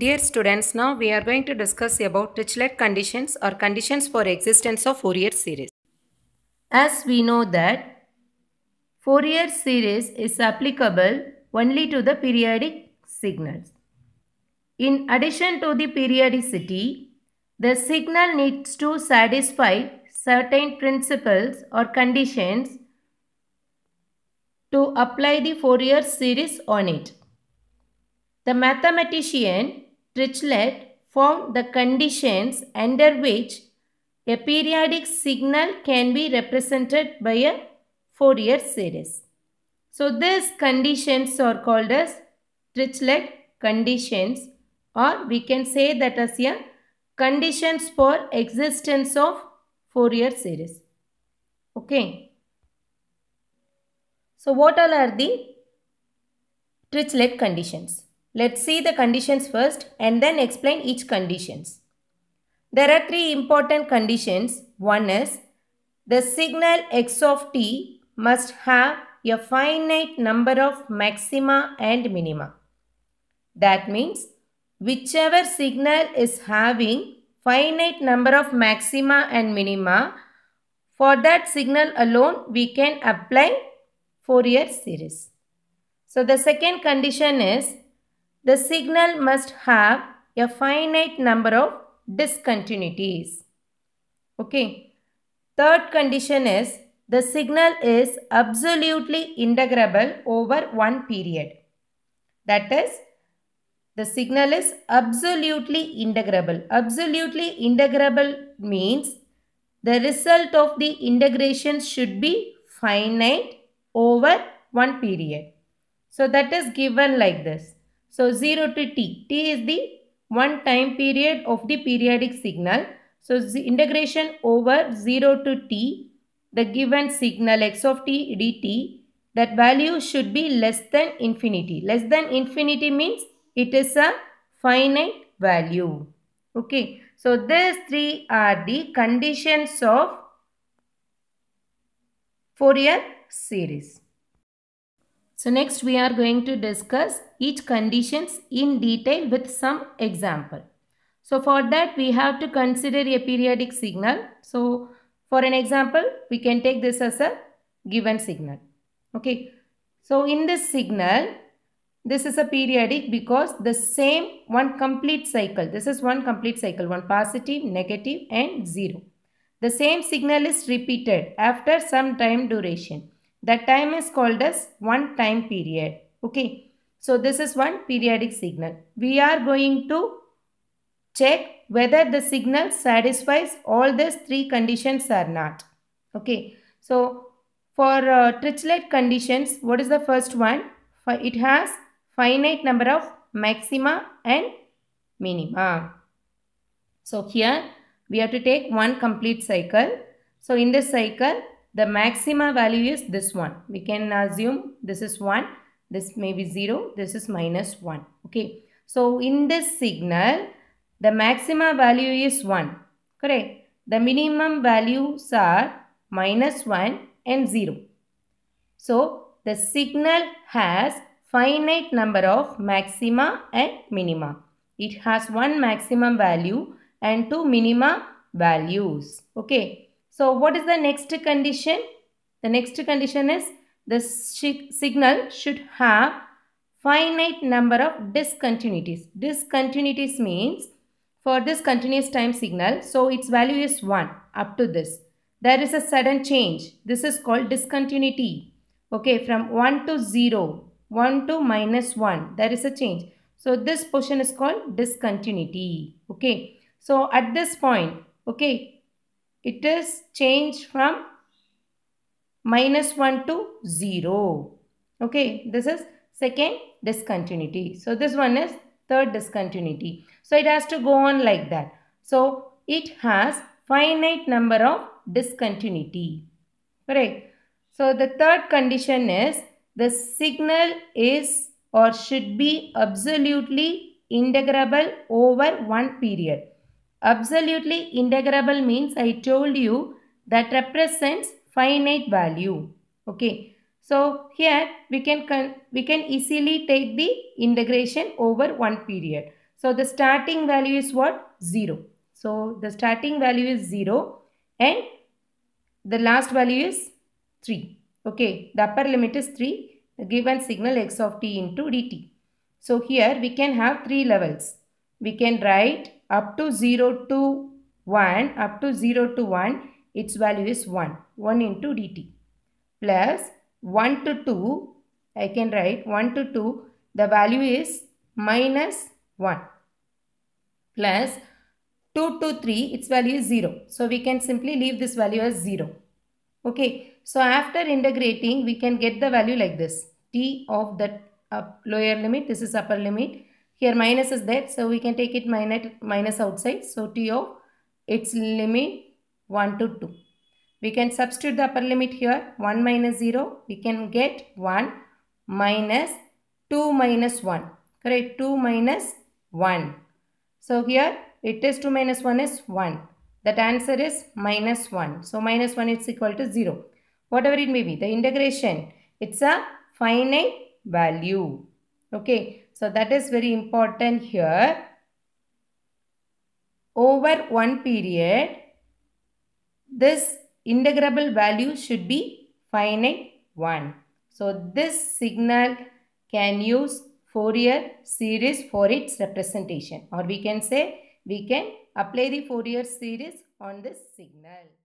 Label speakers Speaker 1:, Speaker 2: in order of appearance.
Speaker 1: Dear students, now we are going to discuss about Dirichlet conditions or conditions for existence of Fourier series. As we know that Fourier series is applicable only to the periodic signals. In addition to the periodicity, the signal needs to satisfy certain principles or conditions to apply the Fourier series on it. The mathematician Trichlet found the conditions under which a periodic signal can be represented by a Fourier series. So these conditions are called as Trichlet conditions or we can say that as a conditions for existence of Fourier series. Okay. So what all are the Trichlet conditions? Let's see the conditions first and then explain each conditions. There are three important conditions. One is the signal x of t must have a finite number of maxima and minima. That means whichever signal is having finite number of maxima and minima, for that signal alone we can apply Fourier series. So the second condition is the signal must have a finite number of discontinuities. Okay. Third condition is the signal is absolutely integrable over one period. That is, the signal is absolutely integrable. Absolutely integrable means the result of the integration should be finite over one period. So that is given like this. So 0 to t. t is the one time period of the periodic signal. So integration over 0 to t, the given signal x of t dt, that value should be less than infinity. Less than infinity means it is a finite value. Okay. So these three are the conditions of Fourier series. So next we are going to discuss each conditions in detail with some example. So for that we have to consider a periodic signal. So for an example we can take this as a given signal. Okay. So in this signal this is a periodic because the same one complete cycle. This is one complete cycle. One positive, negative and zero. The same signal is repeated after some time duration. That time is called as one time period. Okay. So this is one periodic signal. We are going to check whether the signal satisfies all these three conditions or not. Okay. So for uh, Trichlet conditions, what is the first one? It has finite number of maxima and minima. So here we have to take one complete cycle. So in this cycle, the maxima value is this one we can assume this is 1 this may be 0 this is minus 1 okay so in this signal the maxima value is 1 correct the minimum values are minus 1 and 0 so the signal has finite number of maxima and minima it has one maximum value and two minima values okay so what is the next condition? The next condition is the signal should have finite number of discontinuities. Discontinuities means for this continuous time signal, so its value is 1 up to this. There is a sudden change. This is called discontinuity. Okay, from 1 to 0, 1 to minus 1, there is a change. So this portion is called discontinuity. Okay, so at this point, okay, it is changed from minus 1 to 0. Okay, this is second discontinuity. So this one is third discontinuity. So it has to go on like that. So it has finite number of discontinuity. Correct. So the third condition is the signal is or should be absolutely integrable over one period. Absolutely integrable means I told you that represents finite value. Okay. So here we can we can easily take the integration over one period. So the starting value is what? 0. So the starting value is 0 and the last value is 3. Okay. The upper limit is 3. The given signal x of t into dt. So here we can have three levels. We can write up to 0 to 1 up to 0 to 1 its value is 1 1 into dt plus 1 to 2 I can write 1 to 2 the value is minus 1 plus 2 to 3 its value is 0 so we can simply leave this value as 0 okay so after integrating we can get the value like this t of that lower limit this is upper limit here minus is there, so we can take it minus, minus outside. So T of its limit 1 to 2. We can substitute the upper limit here. 1 minus 0, we can get 1 minus 2 minus 1. Correct, 2 minus 1. So here it is 2 minus 1 is 1. That answer is minus 1. So minus 1 is equal to 0. Whatever it may be, the integration, it's a finite value. Okay. So that is very important here. Over one period, this integrable value should be finite 1. So this signal can use Fourier series for its representation or we can say we can apply the Fourier series on this signal.